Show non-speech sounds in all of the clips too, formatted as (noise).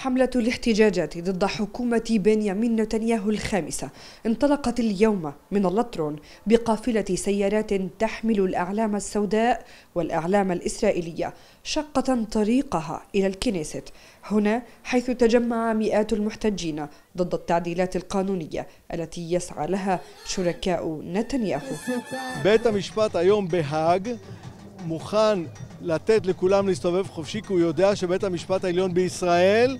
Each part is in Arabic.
حملة الاحتجاجات ضد حكومة بنيامين نتنياهو الخامسة انطلقت اليوم من اللطرون بقافلة سيارات تحمل الأعلام السوداء والأعلام الإسرائيلية شقة طريقها إلى الكنيست هنا حيث تجمع مئات المحتجين ضد التعديلات القانونية التي يسعى لها شركاء نتنياهو بيت مشباط اليوم بهاج מוכן לתת לכולם להסתובב חופשי, כי הוא יודע שבית המשפט העליון בישראל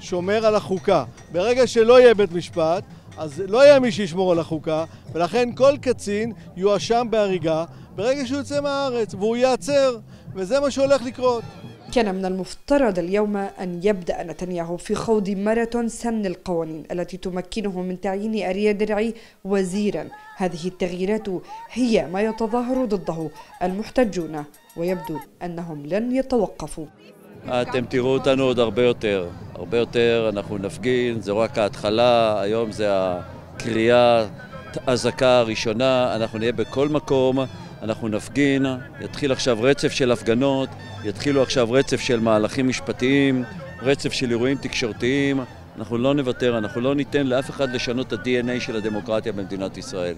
שומר על החוקה. ברגע שלא יהיה בית משפט, אז לא יהיה מי שישמור על החוקה, ולכן כל קצין יואשם בהריגה ברגע שהוא יוצא מהארץ, והוא ייעצר, וזה מה שהולך לקרות. كان من المفترض اليوم أن يبدأ نتنياهو في خوض ماراثون سن القوانين التي تمكنه من تعيين أريا درعي وزيرا هذه التغييرات هي ما يتظاهر ضده المحتجون ويبدو أنهم لن يتوقفوا אתם תראו אותנו עוד הרבה יותר, הרבה יותר, אנחנו נפגין, זה רק ההתחלה, היום זה הקריאה, האזעקה הראשונה, אנחנו נהיה בכל מקום, אנחנו נפגין, יתחיל עכשיו רצף של הפגנות, יתחילו עכשיו רצף של מהלכים משפטיים, רצף של אירועים תקשורתיים. אנחנו לא נוותר, אנחנו לא ניתן לאף אחד לשנות את ה-DNA של הדמוקרטיה במדינת ישראל.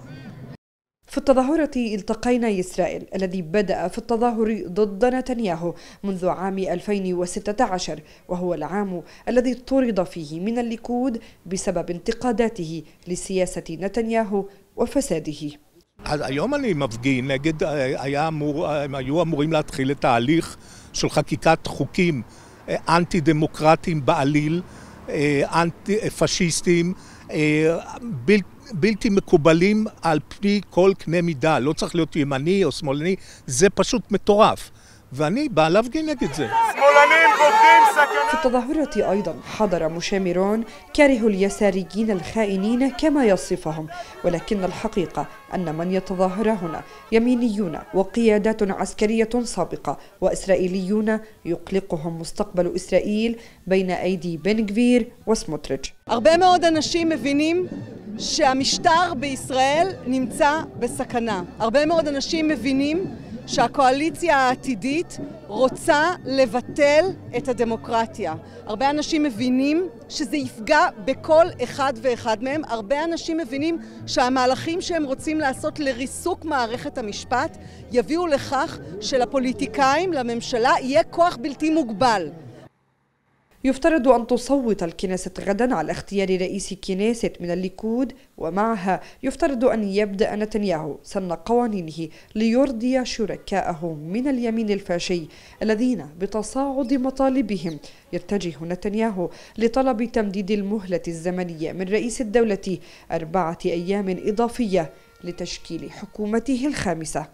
في التظاهرة التقينا إسرائيل الذي بدأ في التظاهر ضد نتنياهو منذ عام 2016 وهو العام الذي طرد فيه من الليكود بسبب انتقاداته لسياسة نتنياهو وفساده אז היום אני מפגין נגד, אה, היה אמור, אה, הם היו אמורים להתחיל את ההליך של חקיקת חוקים אה, אנטי-דמוקרטיים בעליל, אנטי-פשיסטיים, בל, בלתי מקובלים על פי כל קנה מידה. לא צריך להיות ימני או שמאלני, זה פשוט מטורף. ואני בא להפגין נגד זה. שמאלנים בוגדים סכנה. في التظاهرات أيضا حضر مشامرون كرهوا اليساريين الخائنين كما يصفهم ولكن الحقيقة أن من يتظاهر هنا يمينيون وقيادات عسكرية سابقة وإسرائيليون يقلقهم مستقبل إسرائيل بين أيدي بنغفير גביר وسموتريتش. הרבה מאוד אנשים שהמשטר בישראל נמצא בסכנה. הרבה מאוד אנשים מבינים שהקואליציה העתידית רוצה לבטל את הדמוקרטיה. הרבה אנשים מבינים שזה יפגע בכל אחד ואחד מהם. הרבה אנשים מבינים שהמהלכים שהם רוצים לעשות לריסוק מערכת המשפט יביאו לכך שלפוליטיקאים, לממשלה, יהיה כוח בלתי מוגבל. يفترض أن تصوت الكنيسة غدا على اختيار رئيس كنيسة من الليكود ومعها يفترض أن يبدأ نتنياهو سن قوانينه ليرضي شركائه من اليمين الفاشي الذين بتصاعد مطالبهم يتجه نتنياهو لطلب تمديد المهلة الزمنية من رئيس الدولة أربعة أيام إضافية لتشكيل حكومته الخامسة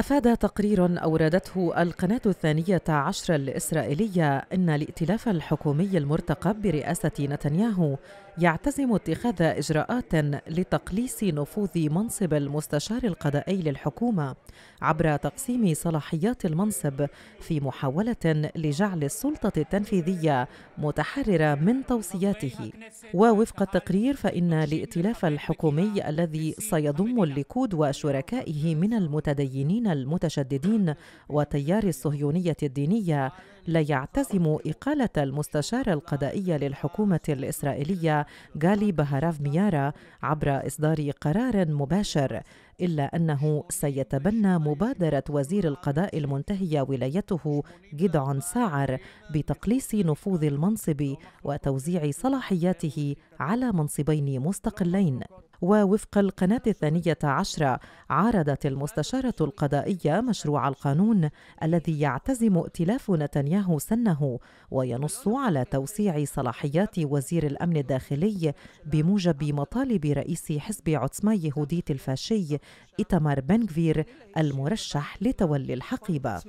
أفاد تقرير أوردته القناة الثانية عشر الإسرائيلية أن الائتلاف الحكومي المرتقب برئاسة نتنياهو يعتزم اتخاذ إجراءات لتقليص نفوذ منصب المستشار القضائي للحكومة عبر تقسيم صلاحيات المنصب في محاولة لجعل السلطة التنفيذية متحررة من توصياته ووفق التقرير فإن الائتلاف الحكومي الذي سيضم الليكود وشركائه من المتدينين المتشددين وتيار الصهيونية الدينية لا يعتزم إقالة المستشار القضائي للحكومة الإسرائيلية غالي بهاراف ميارا عبر إصدار قرار مباشر إلا أنه سيتبنى مبادرة وزير القضاء المنتهية ولايته جدعون ساعر بتقليص نفوذ المنصب وتوزيع صلاحياته على منصبين مستقلين ووفق القناة الثانية عشرة عارضت المستشارة القضائية مشروع القانون الذي يعتزم ائتلاف نتنياهو سنه وينص على توسيع صلاحيات وزير الأمن الداخلي بموجب مطالب رئيس حزب عثمان يهوديت الفاشي إتمار بنغفير المرشح لتولي الحقيبة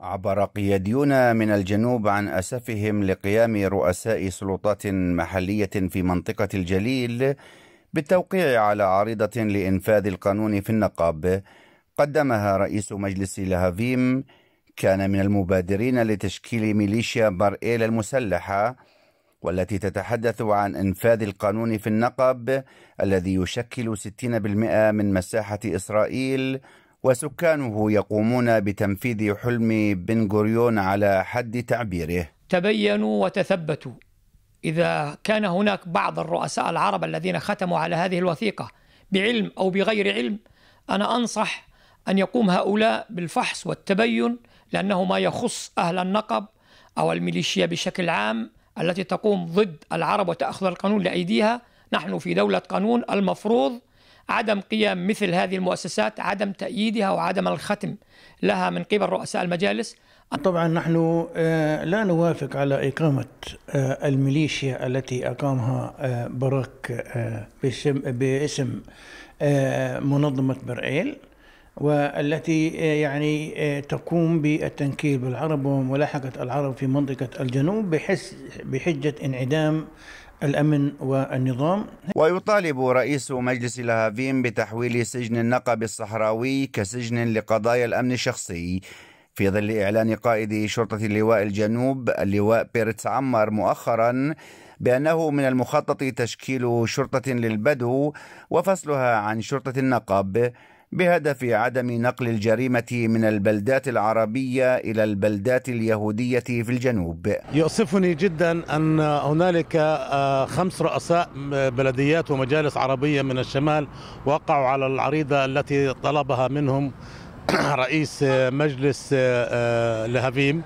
عبر قياديون من الجنوب عن أسفهم لقيام رؤساء سلطات محلية في منطقة الجليل بالتوقيع على عريضة لإنفاذ القانون في النقاب قدمها رئيس مجلس لهافيم كان من المبادرين لتشكيل ميليشيا برئيل المسلحة والتي تتحدث عن إنفاذ القانون في النقب الذي يشكل 60% من مساحة إسرائيل وسكانه يقومون بتنفيذ حلم بن غوريون على حد تعبيره تبينوا وتثبتوا إذا كان هناك بعض الرؤساء العرب الذين ختموا على هذه الوثيقة بعلم أو بغير علم أنا أنصح أن يقوم هؤلاء بالفحص والتبين لأنه ما يخص أهل النقب أو الميليشيا بشكل عام التي تقوم ضد العرب وتأخذ القانون لأيديها نحن في دولة قانون المفروض عدم قيام مثل هذه المؤسسات عدم تأييدها وعدم الختم لها من قبل رؤساء المجالس طبعا نحن آه، لا نوافق على إقامة آه، الميليشيا التي أقامها آه، براك باسم منظمة برئيل والتي آه، يعني آه، تقوم بالتنكيل بالعرب وملاحقة العرب في منطقة الجنوب بحس بحجة انعدام الأمن والنظام ويطالب رئيس مجلس الهافين بتحويل سجن النقب الصحراوي كسجن لقضايا الأمن الشخصي في ظل إعلان قائد شرطة اللواء الجنوب اللواء بيرتس عمر مؤخرا بأنه من المخطط تشكيل شرطة للبدو وفصلها عن شرطة النقب بهدف عدم نقل الجريمة من البلدات العربية إلى البلدات اليهودية في الجنوب يؤسفني جدا أن هنالك آه، خمس رؤساء بلديات ومجالس عربية من الشمال وقعوا على العريضة التي طلبها منهم (coughs) رئيس مجلس آه، آه، لهفيم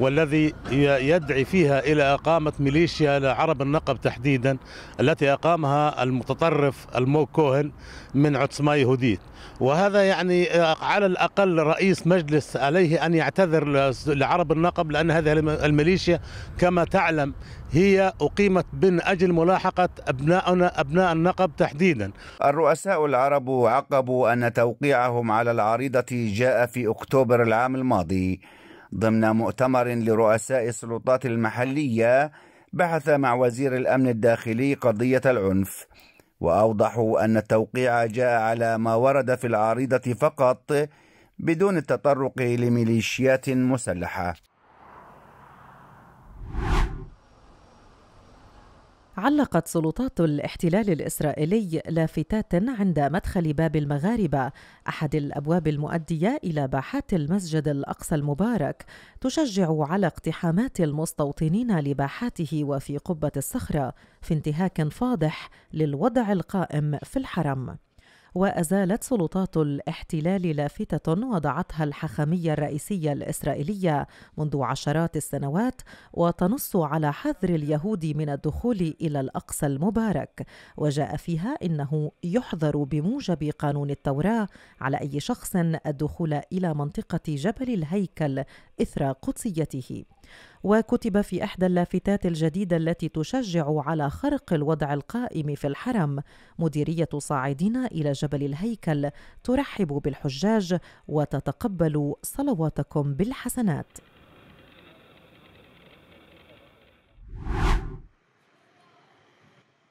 والذي يدعي فيها إلى إقامة ميليشيا لعرب النقب تحديدا التي أقامها المتطرف الموكوهن كوهن من عتسما يهوديه وهذا يعني آه، على الأقل رئيس مجلس عليه أن يعتذر لعرب النقب لأن هذه الميليشيا كما تعلم هي أقيمت من أجل ملاحقة أبنائنا أبناء النقب تحديدا الرؤساء العرب عقبوا أن توقيعهم على العريضة جاء في أكتوبر العام الماضي ضمن مؤتمر لرؤساء السلطات المحلية بحث مع وزير الأمن الداخلي قضية العنف وأوضحوا أن التوقيع جاء على ما ورد في العريضة فقط بدون التطرق لميليشيات مسلحة علقت سلطات الاحتلال الاسرائيلي لافتات عند مدخل باب المغاربه احد الابواب المؤديه الى باحات المسجد الاقصى المبارك تشجع على اقتحامات المستوطنين لباحاته وفي قبه الصخره في انتهاك فاضح للوضع القائم في الحرم وأزالت سلطات الاحتلال لافتة وضعتها الحاخامية الرئيسية الإسرائيلية منذ عشرات السنوات وتنص على حذر اليهود من الدخول إلى الأقصى المبارك وجاء فيها إنه يحظر بموجب قانون التوراة على أي شخص الدخول إلى منطقة جبل الهيكل إثر قدسيته وكتب في احدى اللافتات الجديده التي تشجع على خرق الوضع القائم في الحرم مديريه صاعدين الى جبل الهيكل ترحب بالحجاج وتتقبل صلواتكم بالحسنات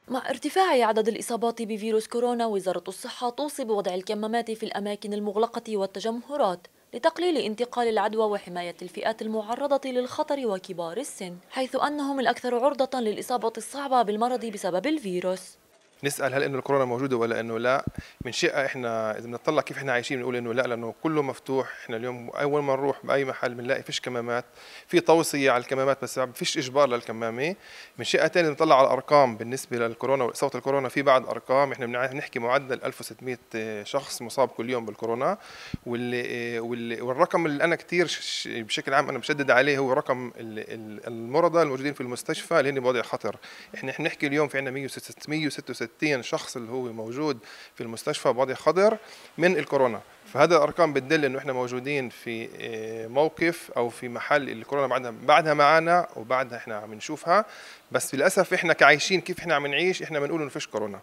مع ارتفاع عدد الإصابات بفيروس كورونا وزارة الصحة توصي بوضع الكمامات في الأماكن المغلقة والتجمهرات لتقليل انتقال العدوى وحماية الفئات المعرضة للخطر وكبار السن حيث أنهم الأكثر عرضة للإصابة الصعبة بالمرض بسبب الفيروس نسال هل انه الكورونا موجوده ولا انه لا من شقه احنا اذا بنطلع كيف احنا عايشين بنقول انه لا لانه كله مفتوح احنا اليوم اول ما نروح باي محل بنلاقي فيش كمامات في توصيه على الكمامات بس فيش اجبار للكمامه من شقه ثانيه بنطلع على الارقام بالنسبه للكورونا وصوت الكورونا في بعض ارقام احنا بنحكي معدل 1600 شخص مصاب كل يوم بالكورونا واللي والرقم اللي انا كثير بشكل عام انا مشدد عليه هو رقم المرضى الموجودين في المستشفى اللي هن بوضع خطر احنا بنحكي اليوم في عندنا 166 60 شخص اللي هو موجود في المستشفى بوضع خضر من الكورونا فهذا الارقام بتدل انه احنا موجودين في آه، موقف او في محل الكورونا بعدها بعدها معانا وبعدها احنا عم نشوفها بس للاسف احنا كعايشين كيف احنا عم نعيش احنا بنقول انه فيش كورونا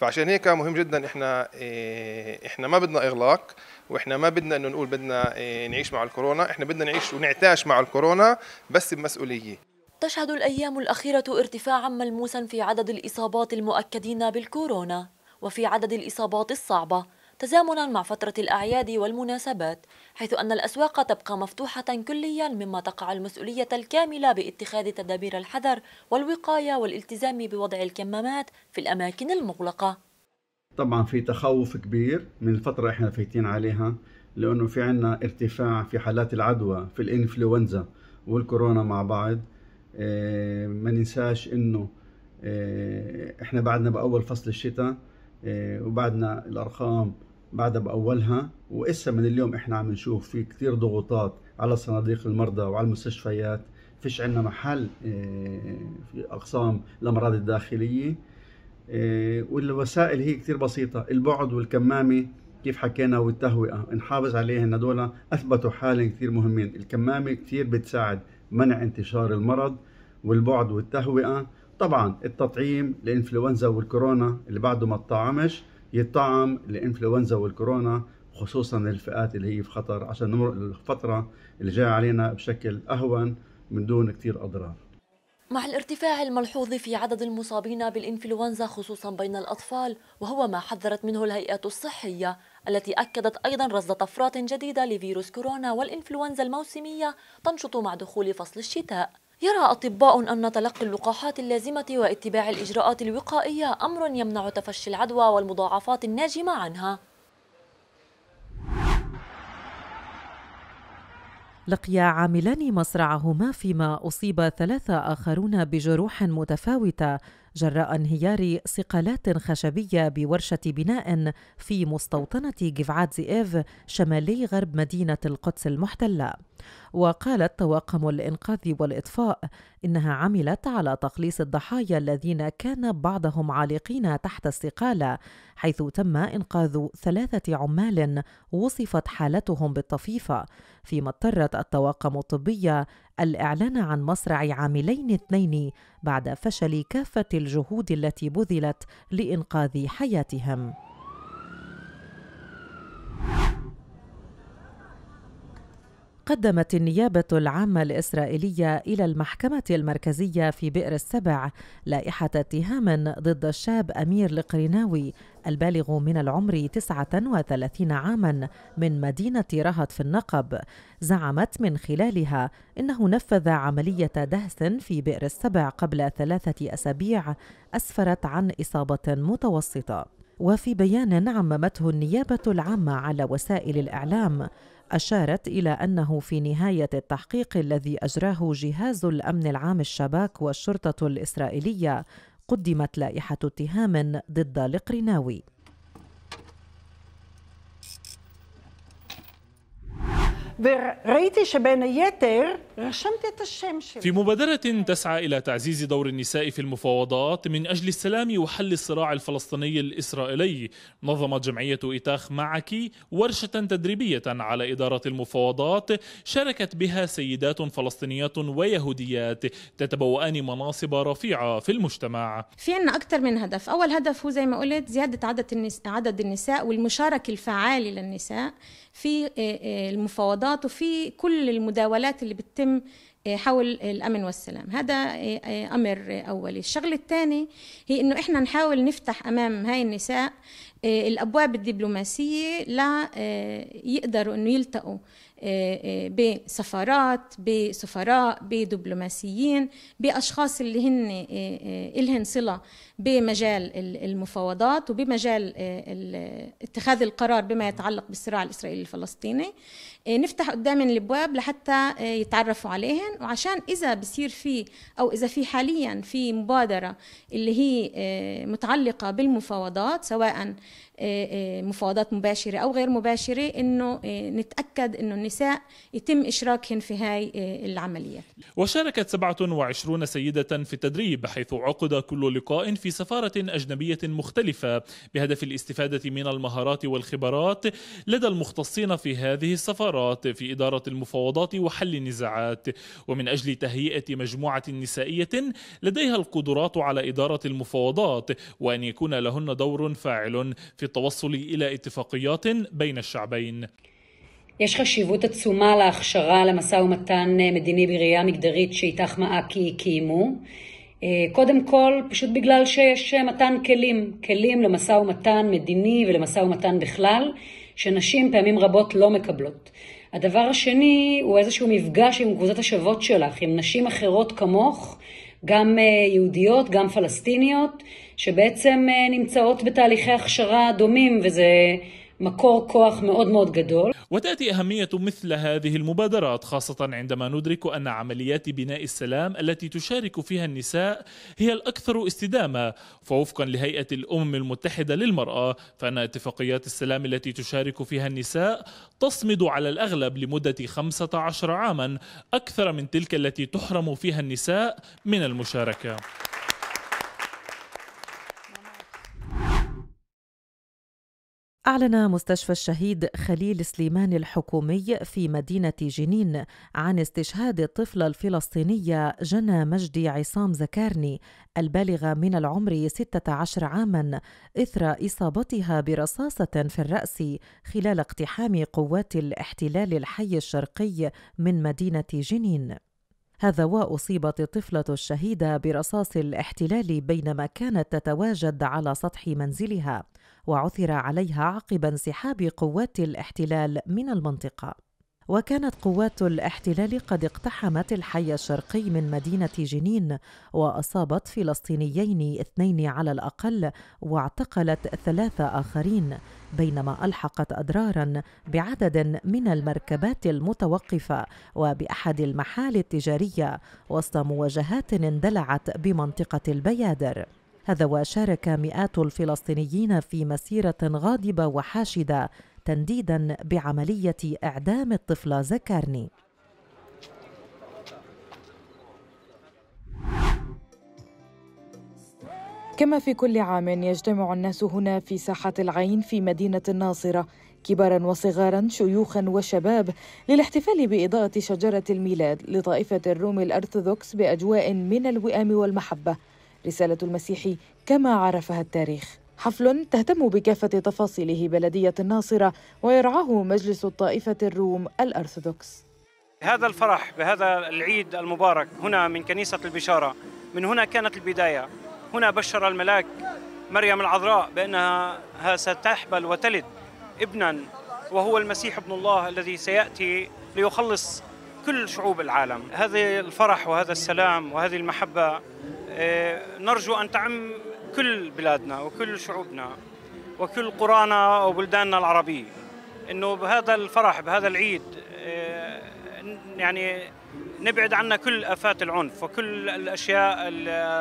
فعشان هيك مهم جدا احنا آه، احنا ما بدنا اغلاق واحنا ما بدنا انه نقول بدنا آه، نعيش مع الكورونا احنا بدنا نعيش ونعتاش مع الكورونا بس بمسؤوليه تشهد الأيام الأخيرة ارتفاعا ملموسا في عدد الإصابات المؤكدين بالكورونا وفي عدد الإصابات الصعبة تزامنا مع فترة الأعياد والمناسبات حيث أن الأسواق تبقى مفتوحة كليا مما تقع المسؤولية الكاملة باتخاذ تدابير الحذر والوقاية والالتزام بوضع الكمامات في الأماكن المغلقة طبعا في تخوف كبير من الفترة احنا فايتين عليها لأنه في عنا ارتفاع في حالات العدوى في الإنفلونزا والكورونا مع بعض آه، ما ننساش انه آه، احنا بعدنا باول فصل الشتاء آه، وبعدنا الارقام بعدها باولها وإسا من اليوم احنا عم نشوف في كثير ضغوطات على صناديق المرضى وعلى المستشفيات فيش عندنا محل في اقسام الامراض الداخليه والوسائل هي كثير بسيطه البعد والكمامه كيف حكينا والتهوئه نحافظ عليها هدول اثبتوا حالهم كثير مهمين الكمامه كثير بتساعد منع انتشار المرض والبعد والتهوئة طبعا التطعيم الانفلونزا والكورونا اللي بعده ما تطعمش يطعم الانفلونزا والكورونا خصوصا الفئات اللي هي في خطر عشان نمرق الفترة اللي جاية علينا بشكل أهون من دون كتير أضرار مع الارتفاع الملحوظ في عدد المصابين بالإنفلونزا خصوصا بين الأطفال وهو ما حذرت منه الهيئات الصحية التي أكدت أيضا رصد طفرات جديدة لفيروس كورونا والإنفلونزا الموسمية تنشط مع دخول فصل الشتاء يرى أطباء أن تلقي اللقاحات اللازمة واتباع الإجراءات الوقائية أمر يمنع تفشي العدوى والمضاعفات الناجمة عنها لقيا عاملان مصرعهما فيما أصيب ثلاثة آخرون بجروح متفاوتة جراء انهيار صقالات خشبية بورشة بناء في مستوطنة جفعات زئيف شمالي غرب مدينة القدس المحتلة وقالت طواقم الإنقاذ والإطفاء إنها عملت على تخليص الضحايا الذين كان بعضهم عالقين تحت الصقالة حيث تم إنقاذ ثلاثة عمال وصفت حالتهم بالطفيفة فيما اضطرت الطواقم الطبية الإعلان عن مصرع عاملين اثنين بعد فشل كافة الجهود التي بذلت لإنقاذ حياتهم. قدمت النيابة العامة الإسرائيلية إلى المحكمة المركزية في بئر السبع لائحة اتهام ضد الشاب أمير القريناوي البالغ من العمر 39 عاما من مدينة رهط في النقب زعمت من خلالها إنه نفذ عملية دهس في بئر السبع قبل ثلاثة أسابيع أسفرت عن إصابة متوسطة وفي بيان عممته النيابة العامة على وسائل الإعلام أشارت إلى أنه في نهاية التحقيق الذي أجراه جهاز الأمن العام الشباك والشرطة الإسرائيلية قدمت لائحة اتهام ضد القرناوي ورأيت يتر رشمت الشم في مبادرة تسعى إلى تعزيز دور النساء في المفاوضات من أجل السلام وحل الصراع الفلسطيني الإسرائيلي نظمت جمعية إتاخ معك ورشة تدريبية على إدارة المفاوضات شاركت بها سيدات فلسطينيات ويهوديات تتبوأن مناصب رفيعة في المجتمع في عنا أكثر من هدف أول هدف هو زي ما قلت زيادة عدد النساء, عدد النساء والمشاركة الفعالة للنساء في آه، آه، المفاوضات التعاطوا وفي كل المداولات اللي بتتم آه، حول الامن والسلام هذا آه، آه، امر اولي الشغله الثاني هي انه احنا نحاول نفتح امام هاي النساء الابواب الدبلوماسيه لا يقدروا انه يلتقوا بسفارات بسفراء بدبلوماسيين بأشخاص اللي هن إلهن صلة بمجال المفاوضات وبمجال اتخاذ القرار بما يتعلق بالصراع الإسرائيلي الفلسطيني نفتح قدامهم الابواب لحتى يتعرفوا عليهم وعشان اذا بصير في او اذا في حاليا في مبادره اللي هي متعلقه بالمفاوضات سواء مفاوضات مباشره او غير مباشره انه نتاكد انه النساء يتم إشراكهن في هاي آه، العمليات وشاركت 27 سيدة في التدريب حيث عقد كل لقاء في سفارة أجنبية مختلفة بهدف الاستفادة من المهارات والخبرات لدى المختصين في هذه السفارات في إدارة المفاوضات وحل النزاعات ومن أجل تهيئة مجموعة نسائية لديها القدرات على إدارة المفاوضات وأن يكون لهن دور فاعل في التوصل إلى اتفاقيات بين الشعبين יש חשיבות עצומה להכשרה למשא ומתן אה, מדיני בראייה מגדרית שאיתך מעכי קיימו. אה, קודם כל, פשוט בגלל שיש אה, מתן כלים, כלים למשא ומתן מדיני ולמשא ומתן בכלל, שנשים פעמים רבות לא מקבלות. הדבר השני הוא איזשהו מפגש עם קבוצת השוות שלך, עם נשים אחרות כמוך, גם יהודיות, גם פלסטיניות, שבעצם נמצאות בתהליכי הכשרה דומים, וזה مكور كوخ مود مود גדול. وتأتي أهمية مثل هذه المبادرات خاصة عندما ندرك أن عمليات بناء السلام التي تشارك فيها النساء هي الأكثر استدامة فوفقا لهيئة الأمم المتحدة للمرأة فإن اتفاقيات السلام التي تشارك فيها النساء تصمد على الأغلب لمدة 15 عاما أكثر من تلك التي تحرم فيها النساء من المشاركة أعلن مستشفى الشهيد خليل سليمان الحكومي في مدينة جنين عن استشهاد الطفلة الفلسطينية جنى مجدي عصام زكارني البالغة من العمر 16 عاماً إثر إصابتها برصاصة في الرأس خلال اقتحام قوات الاحتلال الحي الشرقي من مدينة جنين. هذا وأصيبت الطفلة الشهيدة برصاص الاحتلال بينما كانت تتواجد على سطح منزلها وعثر عليها عقب انسحاب قوات الاحتلال من المنطقة وكانت قوات الاحتلال قد اقتحمت الحي الشرقي من مدينة جنين وأصابت فلسطينيين اثنين على الأقل واعتقلت ثلاثة آخرين بينما ألحقت أضرارا بعدد من المركبات المتوقفة وبأحد المحال التجارية وسط مواجهات اندلعت بمنطقة البيادر هذا وشارك مئات الفلسطينيين في مسيرة غاضبة وحاشدة تنديدا بعملية إعدام الطفلة زكارني كما في كل عام يجتمع الناس هنا في ساحة العين في مدينة الناصرة كبارا وصغارا شيوخا وشباب للاحتفال بإضاءة شجرة الميلاد لطائفة الروم الأرثوذكس بأجواء من الوئام والمحبة رسالة المسيح كما عرفها التاريخ حفل تهتم بكافة تفاصيله بلدية الناصرة ويرعاه مجلس الطائفة الروم الأرثوذكس هذا الفرح بهذا العيد المبارك هنا من كنيسة البشارة من هنا كانت البداية هنا بشر الملاك مريم العذراء بأنها ستحبل وتلد ابنا وهو المسيح ابن الله الذي سيأتي ليخلص كل شعوب العالم هذا الفرح وهذا السلام وهذه المحبة إيه، نرجو أن تعم كل بلادنا وكل شعوبنا وكل قرانا وبلداننا العربية انه بهذا الفرح بهذا العيد آه، يعني نبعد عنا كل افات العنف وكل الاشياء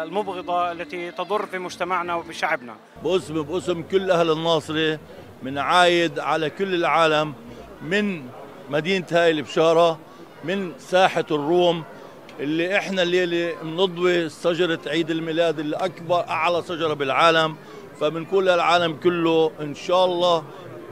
المبغضه التي تضر في مجتمعنا وفي شعبنا. باسم باسم كل اهل الناصره بنعايد على كل العالم من مدينه هاي البشاره من ساحه الروم اللي احنا الليله بنضوي شجره عيد الميلاد الاكبر اعلى شجره بالعالم فمن كل العالم كله ان شاء الله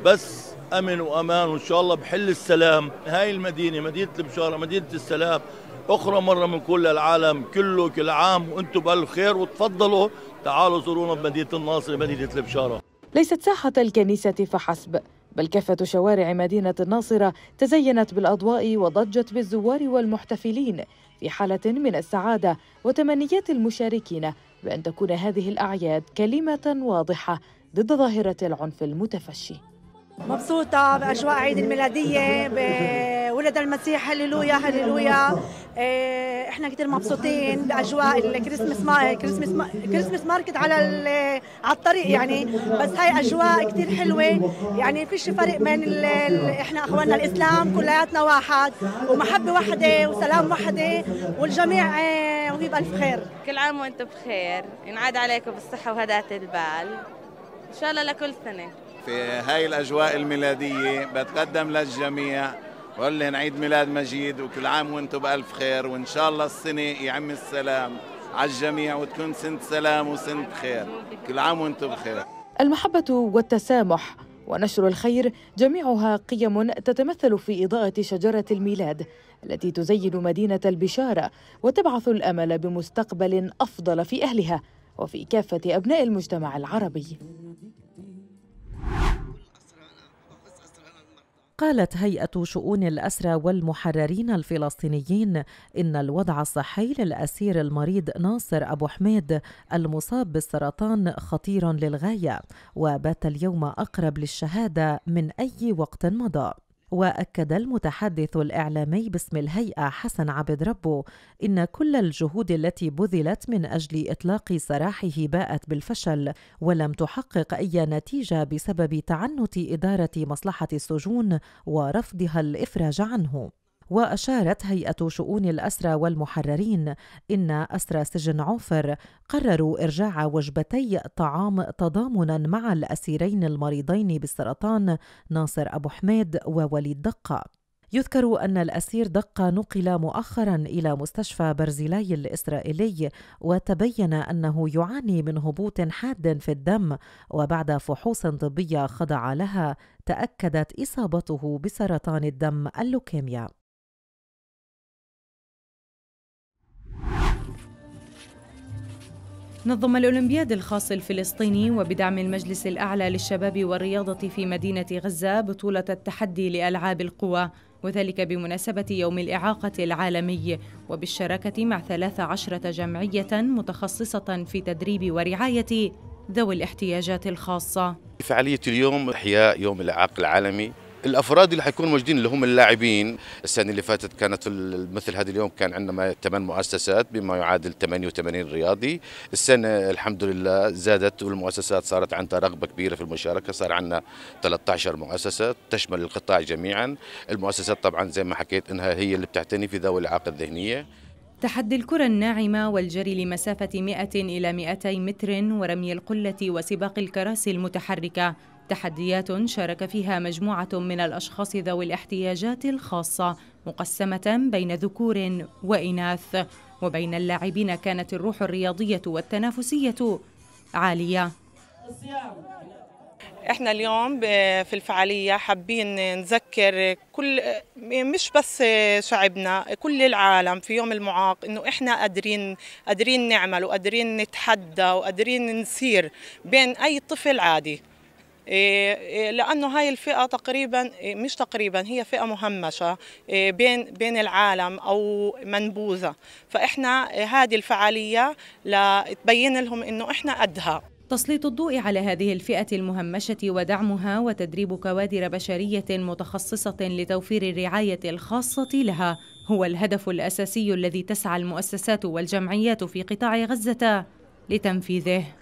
بس امن وامان وان شاء الله بحل السلام هاي المدينه مدينه البشاره مدينه السلام اخرى مره من كل العالم كله كل عام وانتم بالف خير وتفضلوا تعالوا زورونا بمدينه الناصر مدينه البشاره ليست ساحه الكنيسه فحسب بل كافة شوارع مدينة الناصرة تزينت بالأضواء وضجت بالزوار والمحتفلين في حالة من السعادة وتمنيات المشاركين بأن تكون هذه الأعياد كلمة واضحة ضد ظاهرة العنف المتفشي مبسوطة بأجواء عيد الميلادية بولد المسيح هللويا هللويا إيه، احنا كثير مبسوطين باجواء الكريسماس كريسماس كريسماس ماركت على على الطريق يعني بس هاي اجواء كثير حلوه يعني فيش فرق بين احنا اخواننا الاسلام كلياتنا واحد ومحبه واحده وسلام واحده والجميع إيه، وهي بالف خير كل عام وانتم بخير ينعاد عليكم بالصحه وهداة البال ان شاء الله لكل سنه في هاي الأجواء الميلادية بتقدم للجميع بقول لهم عيد ميلاد مجيد وكل عام وانتم بألف خير وإن شاء الله السنة يعم السلام على الجميع وتكون سنة سلام وسنة خير كل عام وانتم بخير المحبة والتسامح ونشر الخير جميعها قيم تتمثل في إضاءة شجرة الميلاد التي تزين مدينة البشارة وتبعث الأمل بمستقبل أفضل في أهلها وفي كافة أبناء المجتمع العربي قالت هيئة شؤون الأسرى والمحررين الفلسطينيين إن الوضع الصحي للأسير المريض ناصر أبو حميد المصاب بالسرطان خطير للغاية وبات اليوم أقرب للشهادة من أي وقت مضى واكد المتحدث الاعلامي باسم الهيئه حسن عبد ربه ان كل الجهود التي بذلت من اجل اطلاق سراحه باءت بالفشل ولم تحقق اي نتيجه بسبب تعنت اداره مصلحه السجون ورفضها الافراج عنه وأشارت هيئة شؤون الأسرى والمحررين إن أسرى سجن عوفر قرروا إرجاع وجبتي طعام تضامنا مع الأسيرين المريضين بالسرطان ناصر أبو حميد ووليد دقة يذكر أن الأسير دقة نقل مؤخرا إلى مستشفى برزيلاي الإسرائيلي وتبين أنه يعاني من هبوط حاد في الدم وبعد فحوص طبية خضع لها تأكدت إصابته بسرطان الدم اللوكيميا نظم الأولمبياد الخاص الفلسطيني وبدعم المجلس الأعلى للشباب والرياضة في مدينة غزة بطولة التحدي لألعاب القوى وذلك بمناسبة يوم الإعاقة العالمي وبالشراكة مع 13 جمعية متخصصة في تدريب ورعاية ذوي الاحتياجات الخاصة فعالية اليوم إحياء يوم الإعاقة العالمي الافراد اللي حيكونوا موجودين اللي هم اللاعبين السنه اللي فاتت كانت مثل هذا اليوم كان عندنا ثمان مؤسسات بما يعادل 88 رياضي السنه الحمد لله زادت والمؤسسات صارت عندها رغبه كبيره في المشاركه صار عندنا 13 مؤسسه تشمل القطاع جميعا المؤسسات طبعا زي ما حكيت انها هي اللي بتعتني في ذوي الاعاقه الذهنيه تحدي الكرة الناعمة والجري لمسافة 100 إلى 200 متر ورمي القلة وسباق الكراسي المتحركة تحديات شارك فيها مجموعة من الأشخاص ذوي الاحتياجات الخاصة مقسمة بين ذكور وإناث وبين اللاعبين كانت الروح الرياضية والتنافسية عالية احنا اليوم في الفعالية حابين نذكر كل مش بس شعبنا كل العالم في يوم المعاق انه احنا قادرين قادرين نعمل وقادرين نتحدى وقادرين نسير بين اي طفل عادي إيه، إيه، لانه هاي الفئه تقريبا إيه، مش تقريبا هي فئه مهمشه بين بين العالم او منبوذه فاحنا هذه الفعاليه لتبين لهم انه احنا قدها تسليط الضوء على هذه الفئة المهمشة ودعمها وتدريب كوادر بشرية متخصصة لتوفير الرعاية الخاصة لها هو الهدف الأساسي الذي تسعى المؤسسات والجمعيات في قطاع غزة لتنفيذه